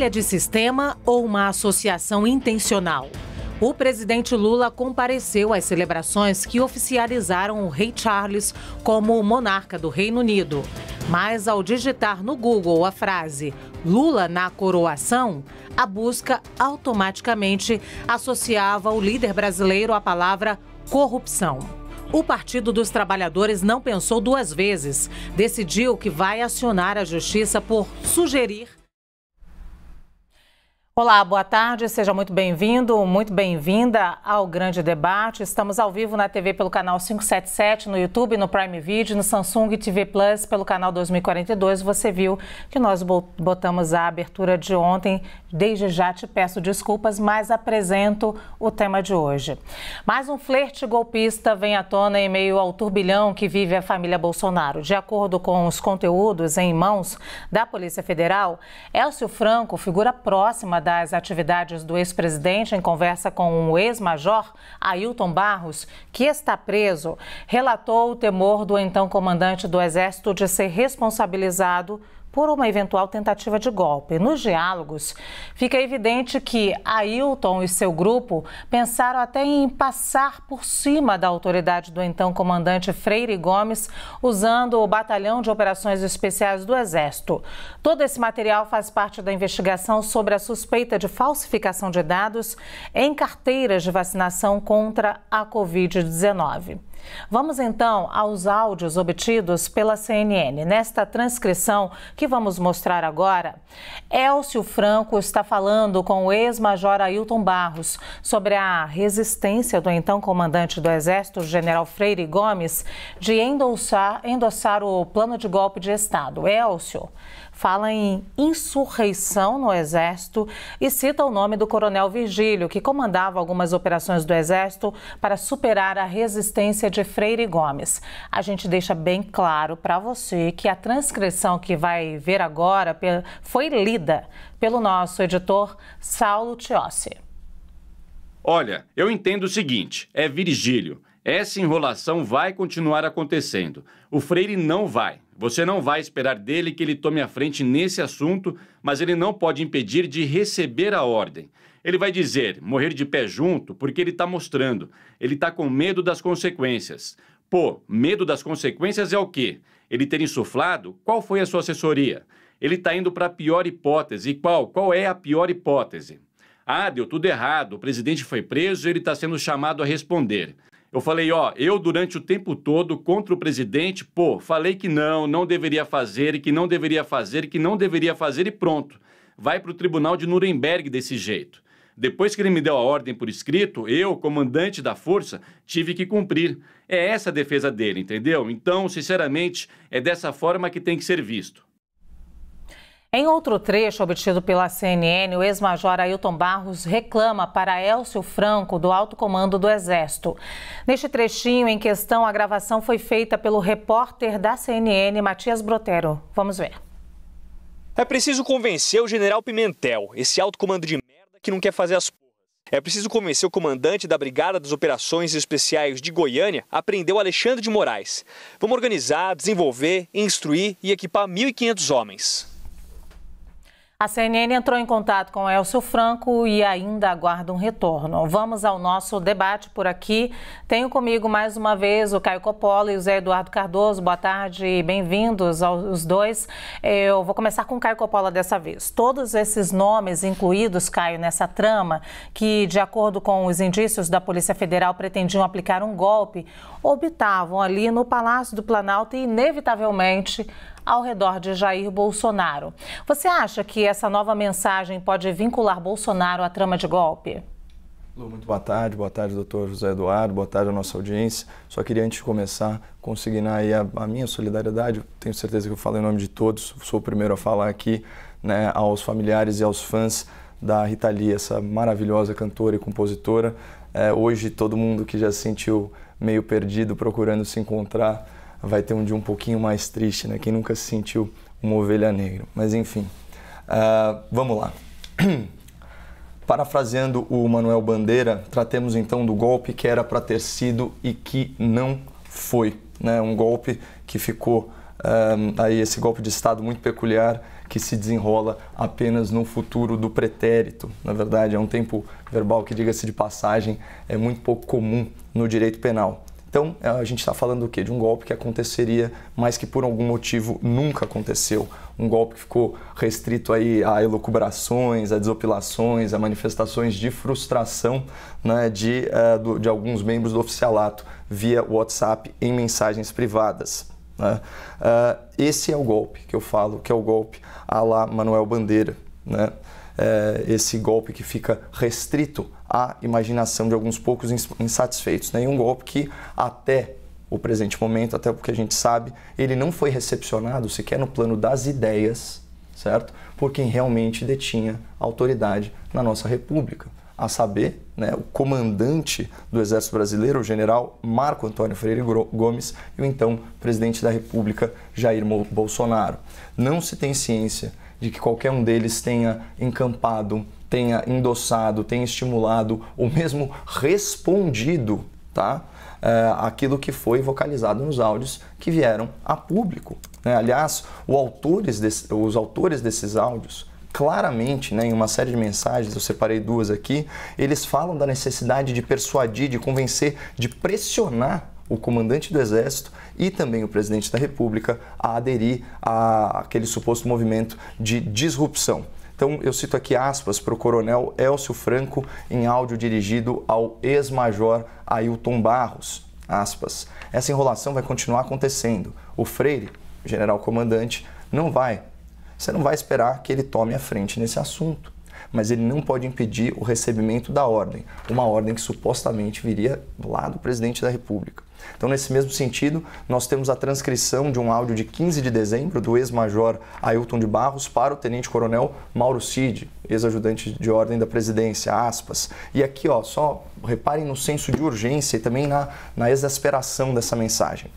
falha de sistema ou uma associação intencional? O presidente Lula compareceu às celebrações que oficializaram o rei Charles como o monarca do Reino Unido. Mas ao digitar no Google a frase Lula na coroação, a busca automaticamente associava o líder brasileiro à palavra corrupção. O Partido dos Trabalhadores não pensou duas vezes. Decidiu que vai acionar a justiça por sugerir Olá, boa tarde, seja muito bem-vindo, muito bem-vinda ao Grande Debate. Estamos ao vivo na TV pelo canal 577, no YouTube, no Prime Video, no Samsung TV Plus, pelo canal 2042. Você viu que nós botamos a abertura de ontem. Desde já te peço desculpas, mas apresento o tema de hoje. Mais um flerte golpista vem à tona em meio ao turbilhão que vive a família Bolsonaro. De acordo com os conteúdos em mãos da Polícia Federal, Elcio Franco, figura próxima da das atividades do ex-presidente em conversa com o ex-major Ailton Barros, que está preso, relatou o temor do então comandante do Exército de ser responsabilizado por uma eventual tentativa de golpe. Nos diálogos, fica evidente que Ailton e seu grupo pensaram até em passar por cima da autoridade do então comandante Freire Gomes, usando o Batalhão de Operações Especiais do Exército. Todo esse material faz parte da investigação sobre a suspeita de falsificação de dados em carteiras de vacinação contra a Covid-19. Vamos então aos áudios obtidos pela CNN. Nesta transcrição que vamos mostrar agora, Elcio Franco está falando com o ex-major Ailton Barros sobre a resistência do então comandante do Exército, general Freire Gomes, de endossar, endossar o plano de golpe de Estado. Elcio fala em insurreição no Exército e cita o nome do Coronel Virgílio, que comandava algumas operações do Exército para superar a resistência de Freire Gomes. A gente deixa bem claro para você que a transcrição que vai ver agora foi lida pelo nosso editor Saulo Tiossi. Olha, eu entendo o seguinte: é Virgílio. Essa enrolação vai continuar acontecendo. O Freire não vai, você não vai esperar dele que ele tome a frente nesse assunto, mas ele não pode impedir de receber a ordem. Ele vai dizer, morrer de pé junto, porque ele está mostrando. Ele está com medo das consequências. Pô, medo das consequências é o quê? Ele ter insuflado? Qual foi a sua assessoria? Ele está indo para a pior hipótese. Qual? Qual é a pior hipótese? Ah, deu tudo errado, o presidente foi preso e ele está sendo chamado a responder. Eu falei, ó, eu durante o tempo todo contra o presidente, pô, falei que não, não deveria fazer, e que não deveria fazer, e que não deveria fazer e pronto. Vai para o tribunal de Nuremberg desse jeito. Depois que ele me deu a ordem por escrito, eu, comandante da força, tive que cumprir. É essa a defesa dele, entendeu? Então, sinceramente, é dessa forma que tem que ser visto. Em outro trecho obtido pela CNN, o ex-major Ailton Barros reclama para Elcio Franco do alto comando do Exército. Neste trechinho em questão, a gravação foi feita pelo repórter da CNN, Matias Brotero. Vamos ver. É preciso convencer o general Pimentel, esse alto comando de merda que não quer fazer as porras. É preciso convencer o comandante da Brigada das Operações Especiais de Goiânia a prender o Alexandre de Moraes. Vamos organizar, desenvolver, instruir e equipar 1.500 homens. A CNN entrou em contato com Elcio Franco e ainda aguarda um retorno. Vamos ao nosso debate por aqui. Tenho comigo mais uma vez o Caio Coppola e o Zé Eduardo Cardoso. Boa tarde e bem-vindos aos dois. Eu vou começar com o Caio Coppola dessa vez. Todos esses nomes incluídos, Caio, nessa trama, que de acordo com os indícios da Polícia Federal pretendiam aplicar um golpe, obitavam ali no Palácio do Planalto e inevitavelmente ao redor de Jair Bolsonaro. Você acha que essa nova mensagem pode vincular Bolsonaro à trama de golpe? Muito boa tarde, boa tarde, doutor José Eduardo, boa tarde à nossa audiência. Só queria, antes de começar, consignar aí a, a minha solidariedade, tenho certeza que eu falo em nome de todos, sou o primeiro a falar aqui, né, aos familiares e aos fãs da Rita Lee, essa maravilhosa cantora e compositora. É, hoje, todo mundo que já se sentiu meio perdido procurando se encontrar, vai ter um dia um pouquinho mais triste, né? Quem nunca se sentiu uma ovelha negra. Mas enfim, uh, vamos lá. Parafraseando o Manuel Bandeira, tratemos então do golpe que era para ter sido e que não foi. Né? Um golpe que ficou um, ah, aí esse golpe de Estado muito peculiar que se desenrola apenas no futuro do pretérito. Na verdade, é um tempo verbal que, diga-se de passagem, é muito pouco comum no direito penal. Então, a gente está falando do quê? De um golpe que aconteceria, mas que por algum motivo nunca aconteceu. Um golpe que ficou restrito aí a elucubrações, a desopilações, a manifestações de frustração né, de, uh, de alguns membros do oficialato via WhatsApp em mensagens privadas. Né? Uh, esse é o golpe que eu falo, que é o golpe à la Manuel Bandeira. Né? Uh, esse golpe que fica restrito à imaginação de alguns poucos insatisfeitos. Né? E um golpe que até o presente momento, até porque a gente sabe, ele não foi recepcionado sequer no plano das ideias, certo? Por quem realmente detinha autoridade na nossa República. A saber, né, o comandante do Exército Brasileiro, o general Marco Antônio Freire Gomes, e o então presidente da República, Jair Bolsonaro. Não se tem ciência de que qualquer um deles tenha encampado tenha endossado, tenha estimulado ou mesmo respondido, tá? É, aquilo que foi vocalizado nos áudios que vieram a público. Né? Aliás, autores desse, os autores desses áudios, claramente, né, em uma série de mensagens, eu separei duas aqui, eles falam da necessidade de persuadir, de convencer, de pressionar o comandante do Exército e também o presidente da República a aderir a aquele suposto movimento de disrupção. Então eu cito aqui aspas para o coronel Elcio Franco em áudio dirigido ao ex-major Ailton Barros. Aspas. Essa enrolação vai continuar acontecendo. O Freire, general comandante, não vai. Você não vai esperar que ele tome a frente nesse assunto mas ele não pode impedir o recebimento da ordem, uma ordem que supostamente viria lá do presidente da República. Então, nesse mesmo sentido, nós temos a transcrição de um áudio de 15 de dezembro do ex-major Ailton de Barros para o tenente-coronel Mauro Cid, ex-ajudante de ordem da presidência, aspas. E aqui, ó, só reparem no senso de urgência e também na, na exasperação dessa mensagem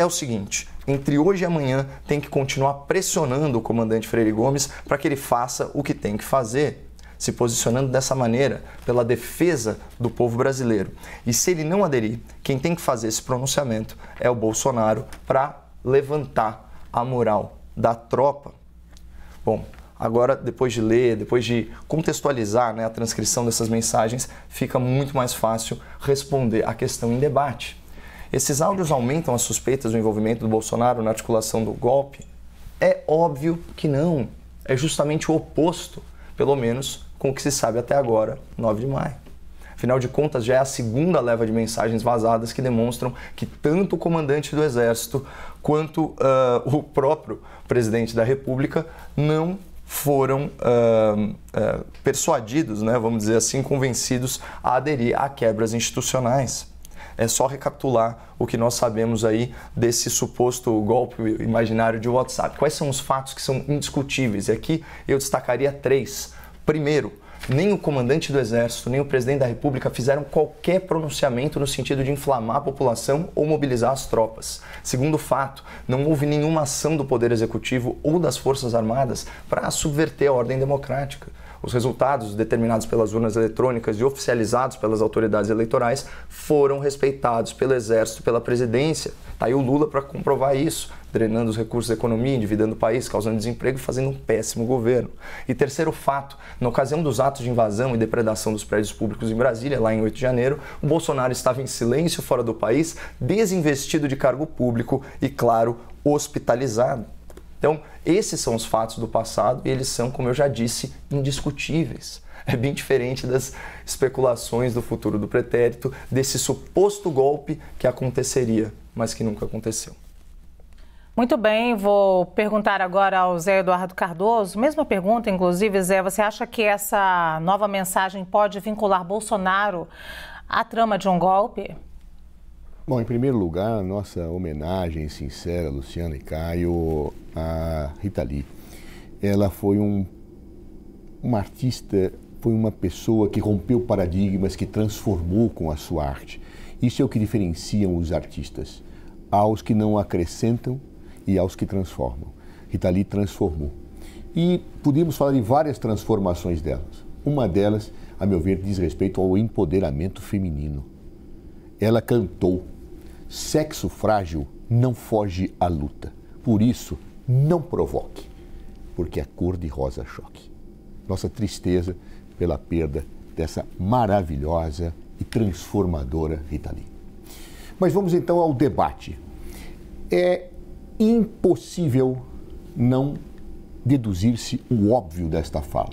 é o seguinte: entre hoje e amanhã tem que continuar pressionando o comandante Freire Gomes para que ele faça o que tem que fazer, se posicionando dessa maneira pela defesa do povo brasileiro. E se ele não aderir, quem tem que fazer esse pronunciamento é o Bolsonaro para levantar a moral da tropa. Bom, agora depois de ler, depois de contextualizar né, a transcrição dessas mensagens, fica muito mais fácil responder a questão em debate. Esses áudios aumentam as suspeitas do envolvimento do Bolsonaro na articulação do golpe? É óbvio que não. É justamente o oposto, pelo menos com o que se sabe até agora, 9 de maio. Afinal de contas, já é a segunda leva de mensagens vazadas que demonstram que tanto o comandante do Exército quanto uh, o próprio presidente da República não foram uh, uh, persuadidos, né, vamos dizer assim, convencidos a aderir a quebras institucionais é só recapitular o que nós sabemos aí desse suposto golpe imaginário de WhatsApp. Quais são os fatos que são indiscutíveis? E aqui eu destacaria três. Primeiro, nem o comandante do Exército, nem o presidente da República fizeram qualquer pronunciamento no sentido de inflamar a população ou mobilizar as tropas. Segundo fato, não houve nenhuma ação do Poder Executivo ou das Forças Armadas para subverter a ordem democrática. Os resultados determinados pelas urnas eletrônicas e oficializados pelas autoridades eleitorais foram respeitados pelo Exército, pela presidência. Está aí o Lula para comprovar isso, drenando os recursos da economia, endividando o país, causando desemprego e fazendo um péssimo governo. E terceiro fato, na ocasião dos atos de invasão e depredação dos prédios públicos em Brasília, lá em 8 de janeiro, o Bolsonaro estava em silêncio fora do país, desinvestido de cargo público e, claro, hospitalizado. Então, esses são os fatos do passado e eles são, como eu já disse, indiscutíveis. É bem diferente das especulações do futuro do pretérito, desse suposto golpe que aconteceria, mas que nunca aconteceu. Muito bem, vou perguntar agora ao Zé Eduardo Cardoso. Mesma pergunta, inclusive, Zé, você acha que essa nova mensagem pode vincular Bolsonaro à trama de um golpe? Bom, em primeiro lugar, nossa homenagem sincera, Luciano e Caio, a Rita Lee. Ela foi um, uma artista, foi uma pessoa que rompeu paradigmas, que transformou com a sua arte. Isso é o que diferenciam os artistas, aos que não acrescentam e aos que transformam. Rita Lee transformou. E podíamos falar de várias transformações delas. Uma delas, a meu ver, diz respeito ao empoderamento feminino. Ela cantou, Sexo frágil não foge à luta. Por isso, não provoque, porque a é cor de rosa choque. Nossa tristeza pela perda dessa maravilhosa e transformadora Ritalin. Mas vamos então ao debate. É impossível não deduzir-se o óbvio desta fala.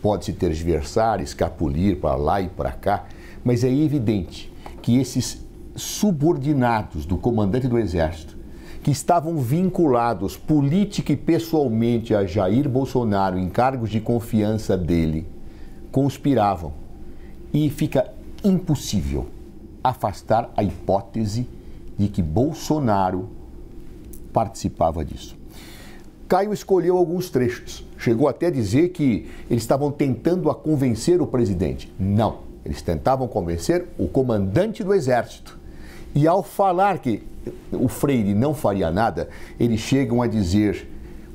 Pode-se tergiversar, escapulir para lá e para cá, mas é evidente que esses subordinados do comandante do Exército, que estavam vinculados política e pessoalmente a Jair Bolsonaro em cargos de confiança dele, conspiravam. E fica impossível afastar a hipótese de que Bolsonaro participava disso. Caio escolheu alguns trechos. Chegou até a dizer que eles estavam tentando a convencer o presidente. Não, eles tentavam convencer o comandante do exército e ao falar que o Freire não faria nada, eles chegam a dizer: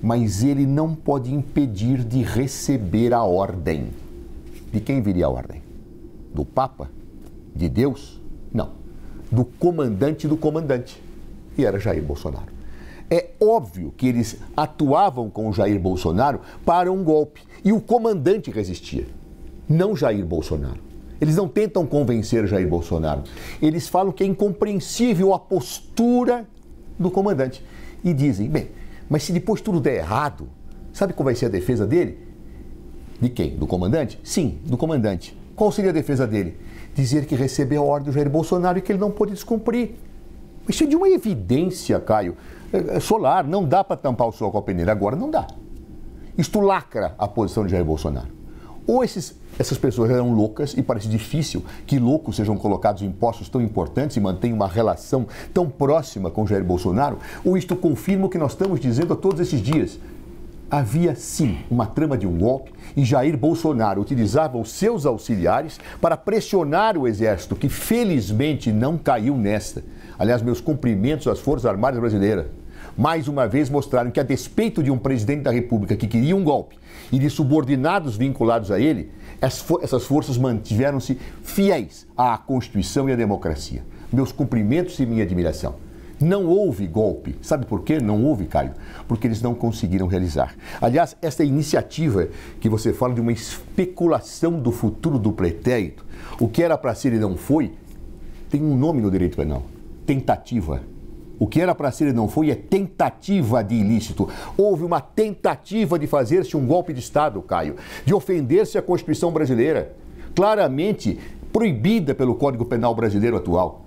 mas ele não pode impedir de receber a ordem. De quem viria a ordem? Do Papa? De Deus? Não. Do comandante do comandante. E era Jair Bolsonaro. É óbvio que eles atuavam com Jair Bolsonaro para um golpe. E o comandante resistia, não Jair Bolsonaro. Eles não tentam convencer Jair Bolsonaro. Eles falam que é incompreensível a postura do comandante. E dizem, bem, mas se depois tudo der errado, sabe qual vai ser a defesa dele? De quem? Do comandante? Sim, do comandante. Qual seria a defesa dele? Dizer que recebeu a ordem do Jair Bolsonaro e que ele não pôde descumprir. Isso é de uma evidência, Caio. É, é solar, não dá para tampar o sol com a peneira. Agora não dá. Isto lacra a posição de Jair Bolsonaro. Ou esses, essas pessoas eram loucas e parece difícil que loucos sejam colocados em postos tão importantes e mantenham uma relação tão próxima com Jair Bolsonaro, ou isto confirma o que nós estamos dizendo a todos esses dias. Havia sim uma trama de um golpe e Jair Bolsonaro utilizava os seus auxiliares para pressionar o exército, que felizmente não caiu nesta. Aliás, meus cumprimentos às Forças Armadas Brasileiras mais uma vez mostraram que, a despeito de um presidente da República que queria um golpe e de subordinados vinculados a ele, essas forças mantiveram-se fiéis à Constituição e à democracia. Meus cumprimentos e minha admiração. Não houve golpe. Sabe por quê? Não houve, Caio? Porque eles não conseguiram realizar. Aliás, esta iniciativa que você fala de uma especulação do futuro do pretérito, o que era para ser e não foi, tem um nome no direito penal: tentativa. O que era para ser e não foi é tentativa de ilícito. Houve uma tentativa de fazer-se um golpe de Estado, Caio, de ofender-se à Constituição brasileira, claramente proibida pelo Código Penal brasileiro atual.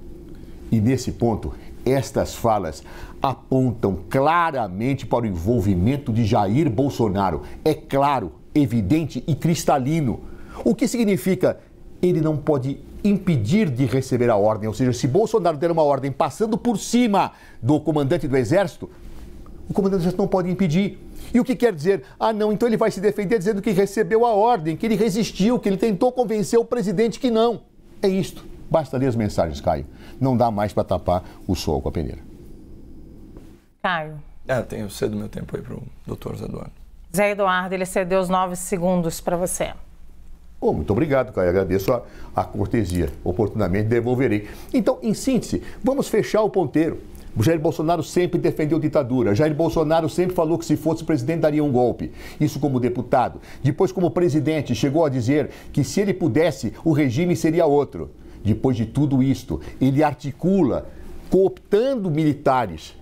E nesse ponto, estas falas apontam claramente para o envolvimento de Jair Bolsonaro. É claro, evidente e cristalino. O que significa ele não pode impedir de receber a ordem. Ou seja, se Bolsonaro der uma ordem passando por cima do comandante do exército, o comandante do exército não pode impedir. E o que quer dizer? Ah, não, então ele vai se defender dizendo que recebeu a ordem, que ele resistiu, que ele tentou convencer o presidente que não. É isto. Basta ler as mensagens, Caio. Não dá mais para tapar o sol com a peneira. Caio. Ah, tenho cedo meu tempo aí para o doutor Zé Eduardo. Zé Eduardo, ele cedeu os nove segundos para você. Oh, muito obrigado, Caio. Agradeço a, a cortesia. Oportunamente devolverei. Então, em síntese, vamos fechar o ponteiro. Jair Bolsonaro sempre defendeu ditadura. Jair Bolsonaro sempre falou que se fosse presidente daria um golpe. Isso como deputado. Depois, como presidente, chegou a dizer que se ele pudesse, o regime seria outro. Depois de tudo isto, ele articula cooptando militares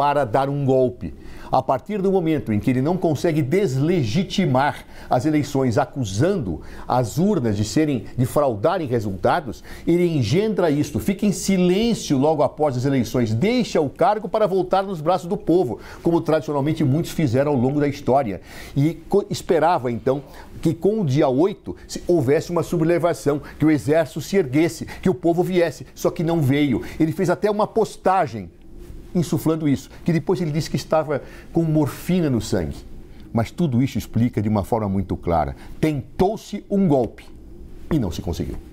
para dar um golpe. A partir do momento em que ele não consegue deslegitimar as eleições, acusando as urnas de serem de fraudarem resultados, ele engendra isto, fica em silêncio logo após as eleições, deixa o cargo para voltar nos braços do povo, como tradicionalmente muitos fizeram ao longo da história. E esperava então que com o dia 8 houvesse uma sublevação, que o exército se erguesse, que o povo viesse, só que não veio. Ele fez até uma postagem insuflando isso, que depois ele disse que estava com morfina no sangue. Mas tudo isso explica de uma forma muito clara. Tentou-se um golpe e não se conseguiu.